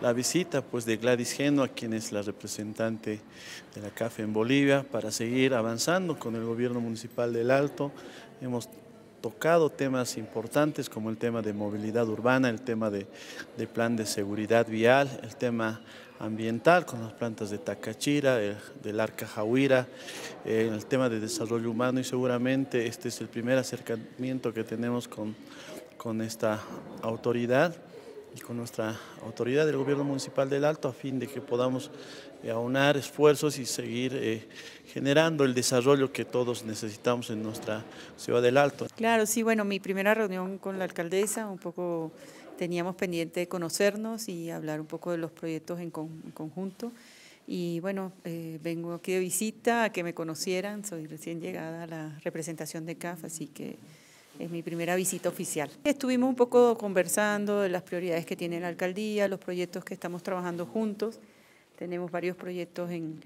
La visita pues, de Gladys Genoa, quien es la representante de la CAFE en Bolivia, para seguir avanzando con el gobierno municipal del Alto. Hemos tocado temas importantes como el tema de movilidad urbana, el tema de, plan de seguridad vial, el tema ambiental con las plantas de Tacachira, del Arca Jahuira, eh, el tema de desarrollo humano y seguramente este es el primer acercamiento que tenemos con, con esta autoridad y con nuestra autoridad del gobierno municipal del Alto a fin de que podamos eh, aunar esfuerzos y seguir eh, generando el desarrollo que todos necesitamos en nuestra ciudad del Alto. Claro, sí, bueno, mi primera reunión con la alcaldesa, un poco teníamos pendiente de conocernos y hablar un poco de los proyectos en, conjunto. Y bueno, eh, vengo aquí de visita a que me conocieran, soy recién llegada a la representación de CAF, así que es mi primera visita oficial. Estuvimos un poco conversando de las prioridades que tiene la alcaldía, los proyectos que estamos trabajando juntos. Tenemos varios proyectos en,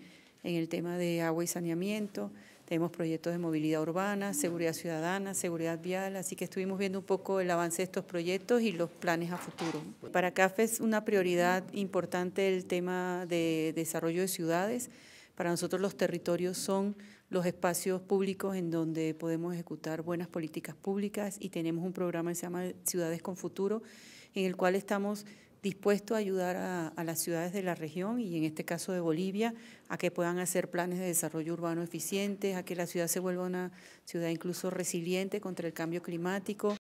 el tema de agua y saneamiento, tenemos proyectos de movilidad urbana, seguridad ciudadana, seguridad vial, así que estuvimos viendo un poco el avance de estos proyectos y los planes a futuro. Para CAF es una prioridad importante el tema de desarrollo de ciudades. Para nosotros los territorios son los espacios públicos en donde podemos ejecutar buenas políticas públicas y tenemos un programa que se llama Ciudades con Futuro, en el cual estamos dispuestos a ayudar a, las ciudades de la región y en este caso de Bolivia a que puedan hacer planes de desarrollo urbano eficientes, a que la ciudad se vuelva una ciudad incluso resiliente contra el cambio climático.